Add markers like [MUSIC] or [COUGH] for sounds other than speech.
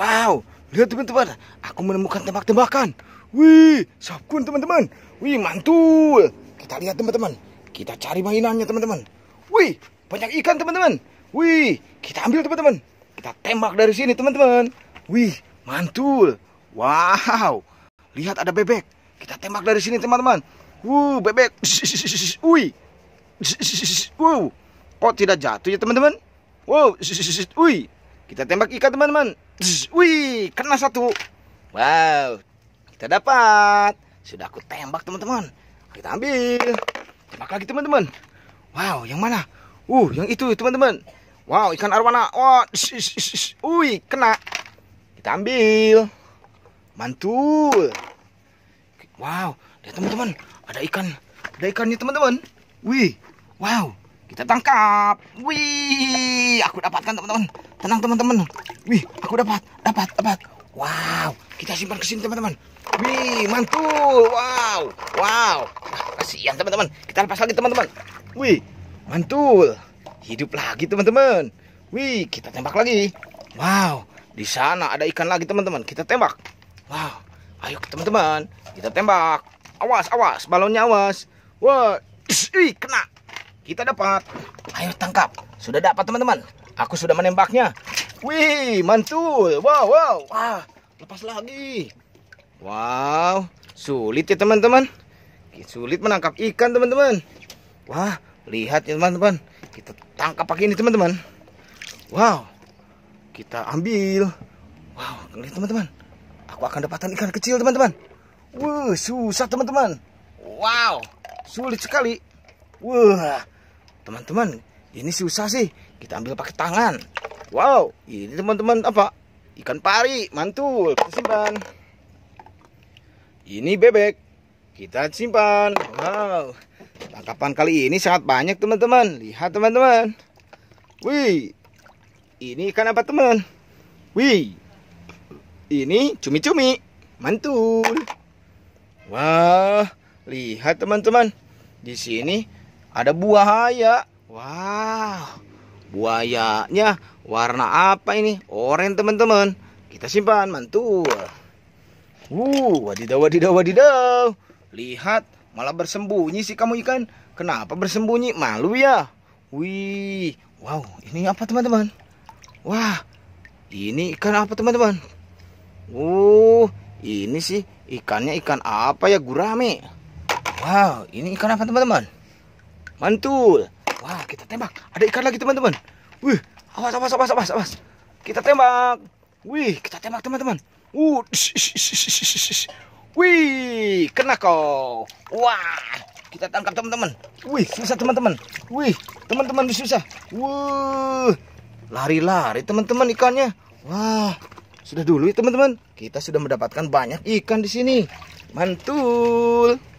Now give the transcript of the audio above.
Wow, lihat teman-teman, aku menemukan tembak-tembakan. Wih, sabun teman-teman. Wih, mantul. Kita lihat teman-teman. Kita cari mainannya teman-teman. Wih, banyak ikan teman-teman. Wih, kita ambil teman-teman. Kita tembak dari sini teman-teman. Wih, mantul. Wow, lihat ada bebek. Kita tembak dari sini teman-teman. Wuh, bebek. [LAUGHS] Wih. [LAUGHS] Wow, kok tidak jatuh ya teman-teman? Wow, [LAUGHS] wih. Kita tembak ikan teman-teman. Wih, kena satu. Wow, kita dapat. Sudah aku tembak teman-teman. Kita ambil. Tembak lagi teman-teman. Wow, yang mana? Uh, yang itu teman-teman. Wow, ikan arwana. Wah, oh, wih, kena. Kita ambil. Mantul. Wow, lihat teman-teman. Ada ikan. Ada ikannya teman-teman. Wih, wow. Kita tangkap. Wih, aku dapatkan teman-teman. Tenang teman-teman. Wih, aku dapat, dapat, dapat. Wow, kita simpan ke sini teman-teman. Wih, mantul. Wow, wow. Nah, kasihan teman-teman. Kita lepas lagi teman-teman. Wih, mantul. Hidup lagi teman-teman. Wih, kita tembak lagi. Wow, di sana ada ikan lagi teman-teman. Kita tembak. Wow, ayo teman-teman, kita tembak. Awas, awas, balonnya awas. Wah, wow. kena. Kita dapat. Ayo tangkap. Sudah dapat teman-teman. Aku sudah menembaknya. Wih, mantul. Wow, wow. Wah, lepas lagi. Wow, sulit ya teman-teman. Sulit menangkap ikan teman-teman. Wah, lihat ya teman-teman. Kita tangkap pakai ini teman-teman. Wow, kita ambil. Wow, lihat teman-teman. Aku akan dapatkan ikan kecil teman-teman. wah susah teman-teman. Wow, sulit sekali. Wah, teman-teman, ini susah sih. Kita ambil pakai tangan. Wow, ini teman-teman apa? Ikan pari, mantul. Kita simpan. Ini bebek. Kita simpan. Wow. Tangkapan kali ini sangat banyak, teman-teman. Lihat, teman-teman. Wih. Ini ikan apa, teman? Wih. Ini cumi-cumi. Mantul. Wah, lihat teman-teman. Di sini ada buaya. Wow. Buayanya warna apa ini? Oranye teman-teman. Kita simpan, mantul. Uh, wadidaw, wadidaw, wadidaw. Lihat, malah bersembunyi sih kamu ikan. Kenapa bersembunyi? Malu ya. Wih, wow, ini apa teman-teman? Wah, ini ikan apa teman-teman? Uh, ini sih ikannya ikan apa ya gurame? Wow, ini ikan apa teman-teman? Mantul. Wah, kita tembak. Ada ikan lagi, teman-teman. Wih, awas, awas, awas, awas, awas. Kita tembak. Wih, kita tembak, teman-teman. Uh, Wih, kena kau. Wah, kita tangkap, teman-teman. Wih, susah, teman-teman. Wih, teman-teman susah. Wuh, lari-lari, teman-teman, ikannya. Wah, sudah dulu teman-teman. Kita sudah mendapatkan banyak ikan di sini. Mantul.